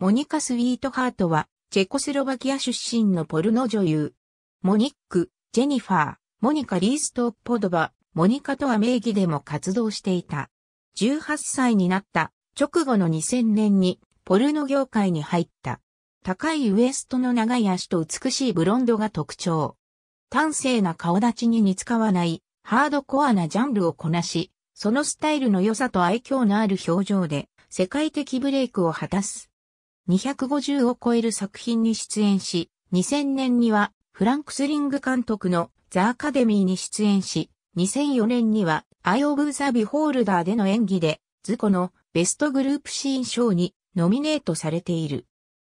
モニカ・スウィートハートは、チェコスロバキア出身のポルノ女優。モニック、ジェニファー、モニカ・リーストポドバ、モニカとは名義でも活動していた。18歳になった直後の2000年にポルノ業界に入った。高いウエストの長い足と美しいブロンドが特徴。端正な顔立ちに似つかわないハードコアなジャンルをこなし、そのスタイルの良さと愛嬌のある表情で世界的ブレイクを果たす。250を超える作品に出演し、2000年にはフランクスリング監督のザ・アカデミーに出演し、2004年にはアイ・オブ・ザ・ビホールダーでの演技で、ズコのベストグループシーン賞にノミネートされている。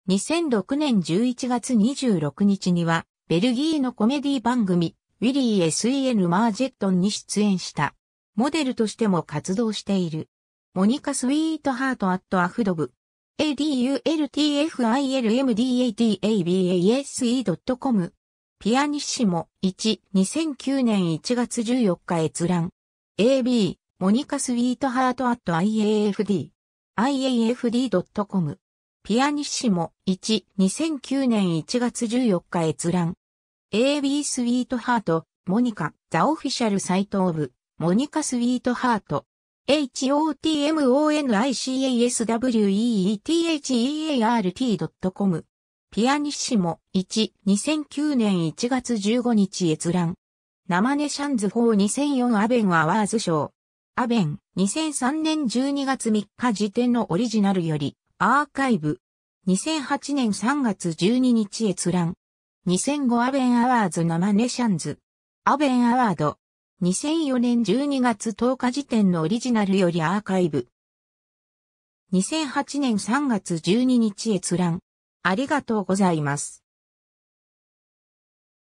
2006年11月26日には、ベルギーのコメディ番組、ウィリー SEN マージェットンに出演した。モデルとしても活動している。モニカ・スウィートハート・アット・アフドブ、adultfilmdatase.com ピアニッシモ1、2009年1月14日閲覧。AB、モニカスウィートハートアット IAFD。iafd.com。ピアニッシモ1、2009年1月14日閲覧。AB スウィートハート、モニカ、ザオフィシャルサイトオブ、モニカスウィートハート。h o t m o n i c a s w e e t h e a r t c o m ピアニッシモ1、2009年1月15日閲覧。生ネシャンズ4 2004アベンアワーズ賞。アベン、2003年12月3日時点のオリジナルより、アーカイブ。2008年3月12日閲覧。2005アベンアワーズ生ネシャンズ。アベンアワード。2004年12月10日時点のオリジナルよりアーカイブ。2008年3月12日閲覧。ありがとうございます。